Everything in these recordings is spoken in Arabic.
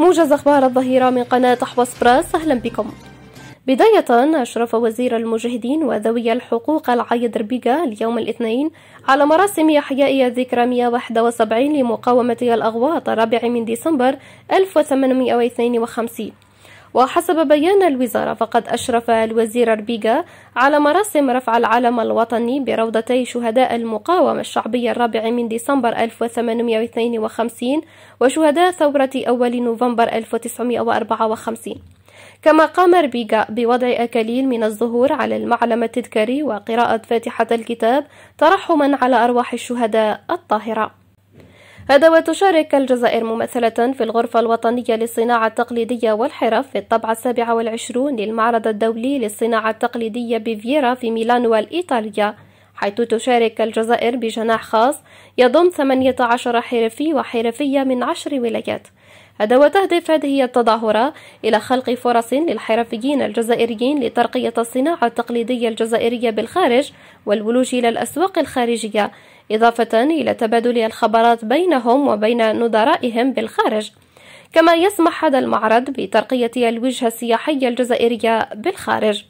موجز أخبار الظهيرة من قناة أحوص براس أهلا بكم بداية أشرف وزير المجاهدين وذوي الحقوق العايد ربيقة اليوم الاثنين على مراسم إحياء ذكرى 171 لمقاومة الأغواط الرابع من ديسمبر 1852 وحسب بيان الوزارة فقد أشرف الوزير ربيغا على مراسم رفع العلم الوطني بروضتي شهداء المقاومة الشعبية الرابع من ديسمبر 1852 وشهداء ثورة أول نوفمبر 1954 كما قام ربيغا بوضع أكاليل من الزهور على المعلم التذكاري وقراءة فاتحة الكتاب ترحما على أرواح الشهداء الطاهرة هذا وتشارك الجزائر ممثلة في الغرفة الوطنية للصناعة التقليدية والحرف في الطبعة السابعة والعشرون للمعرض الدولي للصناعة التقليدية بفيرا في ميلانو الإيطالية حيث تشارك الجزائر بجناح خاص يضم 18 حرفي وحرفية من عشر ولايات هذا وتهدف هذه التظاهرة إلى خلق فرص للحرفيين الجزائريين لترقية الصناعة التقليدية الجزائرية بالخارج والولوج إلى الأسواق الخارجية إضافة إلى تبادل الخبرات بينهم وبين ندرائهم بالخارج كما يسمح هذا المعرض بترقية الوجهة السياحية الجزائرية بالخارج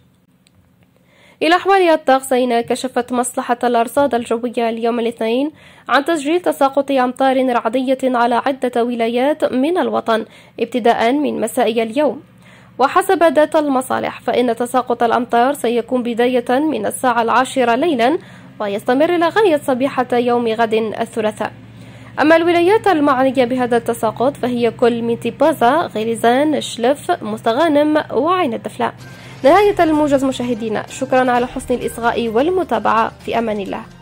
إلى أحوال الطقس أين كشفت مصلحة الأرصاد الجوية اليوم الاثنين عن تسجيل تساقط أمطار رعدية على عدة ولايات من الوطن ابتداء من مساء اليوم وحسب ذات المصالح فإن تساقط الأمطار سيكون بداية من الساعة العاشرة ليلا ويستمر إلى غاية صبيحة يوم غد الثلاثاء أما الولايات المعنية بهذا التساقط فهي كل ميتيبازا غريزان، شلف مستغانم وعين الدفلاء نهاية الموجز مشاهدينا شكرا على حسن الإصغاء والمتابعة في أمان الله